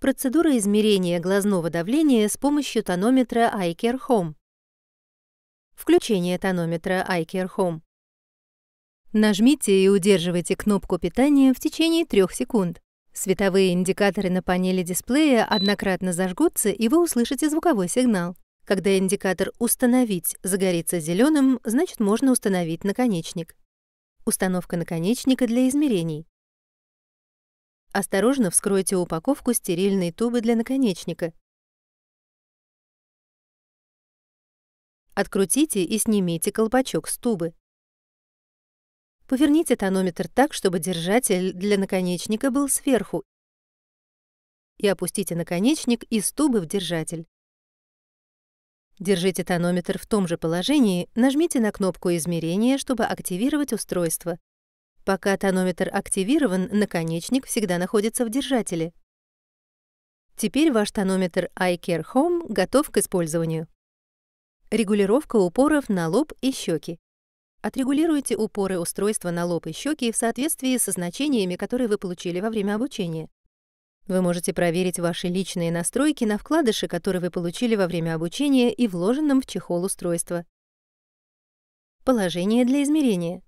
Процедура измерения глазного давления с помощью тонометра iCare Home. Включение тонометра iCare Home. Нажмите и удерживайте кнопку питания в течение 3 секунд. Световые индикаторы на панели дисплея однократно зажгутся, и вы услышите звуковой сигнал. Когда индикатор «Установить» загорится зеленым, значит, можно установить наконечник. Установка наконечника для измерений. Осторожно вскройте упаковку стерильной тубы для наконечника. Открутите и снимите колпачок с тубы. Поверните тонометр так, чтобы держатель для наконечника был сверху, и опустите наконечник из тубы в держатель. Держите тонометр в том же положении, нажмите на кнопку измерения, чтобы активировать устройство. Пока тонометр активирован, наконечник всегда находится в держателе. Теперь ваш тонометр iCare Home готов к использованию. Регулировка упоров на лоб и щеки. Отрегулируйте упоры устройства на лоб и щеки в соответствии со значениями, которые вы получили во время обучения. Вы можете проверить ваши личные настройки на вкладыше, которые вы получили во время обучения и вложенном в чехол устройства. Положение для измерения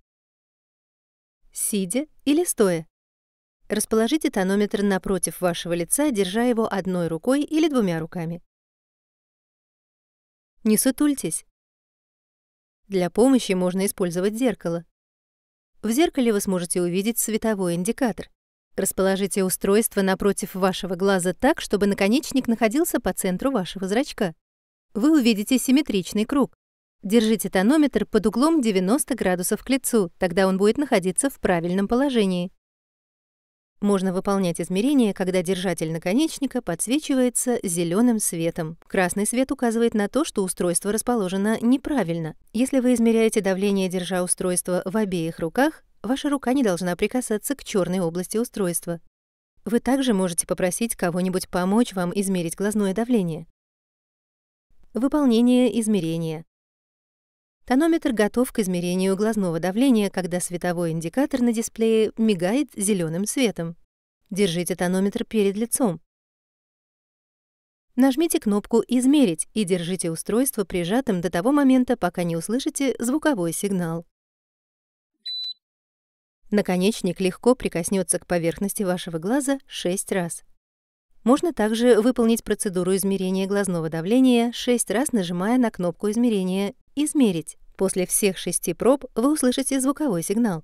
сидя или стоя. Расположите тонометр напротив вашего лица, держа его одной рукой или двумя руками. Не сутультесь. Для помощи можно использовать зеркало. В зеркале вы сможете увидеть световой индикатор. Расположите устройство напротив вашего глаза так, чтобы наконечник находился по центру вашего зрачка. Вы увидите симметричный круг. Держите тонометр под углом 90 градусов к лицу, тогда он будет находиться в правильном положении. Можно выполнять измерения, когда держатель наконечника подсвечивается зеленым светом. Красный свет указывает на то, что устройство расположено неправильно. Если вы измеряете давление, держа устройство в обеих руках, ваша рука не должна прикасаться к черной области устройства. Вы также можете попросить кого-нибудь помочь вам измерить глазное давление. Выполнение измерения. Тонометр готов к измерению глазного давления, когда световой индикатор на дисплее мигает зеленым светом. Держите тонометр перед лицом. Нажмите кнопку «Измерить» и держите устройство прижатым до того момента, пока не услышите звуковой сигнал. Наконечник легко прикоснется к поверхности вашего глаза 6 раз. Можно также выполнить процедуру измерения глазного давления 6 раз нажимая на кнопку измерения Измерить. После всех шести проб вы услышите звуковой сигнал.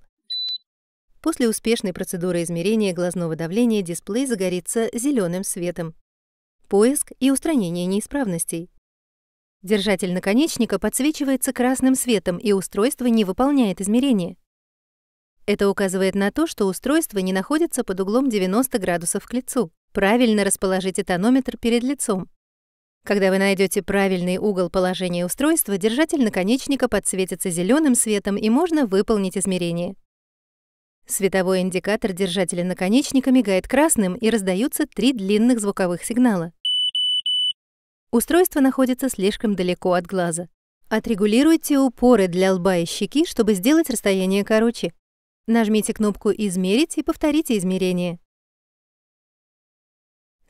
После успешной процедуры измерения глазного давления дисплей загорится зеленым светом. Поиск и устранение неисправностей. Держатель наконечника подсвечивается красным светом, и устройство не выполняет измерения. Это указывает на то, что устройство не находится под углом 90 градусов к лицу. Правильно расположите тонометр перед лицом. Когда вы найдете правильный угол положения устройства, держатель наконечника подсветится зеленым светом и можно выполнить измерение. Световой индикатор держателя наконечника мигает красным и раздаются три длинных звуковых сигнала. Устройство находится слишком далеко от глаза. Отрегулируйте упоры для лба и щеки, чтобы сделать расстояние короче. Нажмите кнопку «Измерить» и повторите измерение.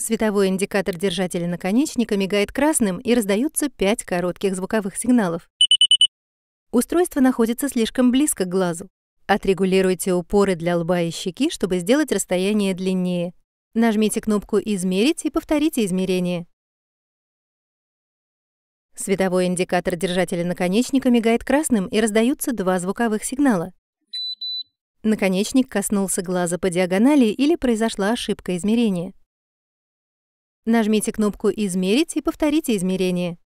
Световой индикатор держателя наконечника мигает красным и раздаются пять коротких звуковых сигналов. Устройство находится слишком близко к глазу. Отрегулируйте упоры для лба и щеки, чтобы сделать расстояние длиннее. Нажмите кнопку «Измерить» и повторите измерение. Световой индикатор держателя наконечника мигает красным и раздаются два звуковых сигнала. Наконечник коснулся глаза по диагонали или произошла ошибка измерения. Нажмите кнопку «Измерить» и повторите измерение.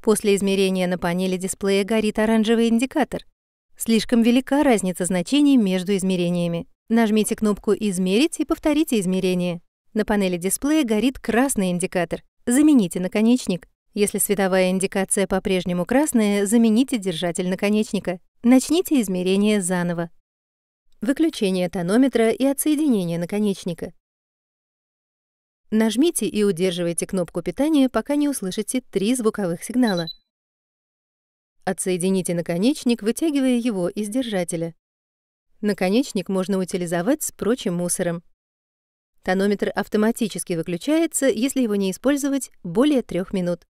После измерения на панели дисплея горит оранжевый индикатор. Слишком велика разница значений между измерениями. Нажмите кнопку «Измерить» и повторите измерение. На панели дисплея горит красный индикатор. Замените наконечник. Если световая индикация по-прежнему красная, замените держатель наконечника. Начните измерение заново. Выключение тонометра и отсоединение наконечника. Нажмите и удерживайте кнопку питания, пока не услышите три звуковых сигнала. Отсоедините наконечник, вытягивая его из держателя. Наконечник можно утилизовать с прочим мусором. Тонометр автоматически выключается, если его не использовать более трех минут.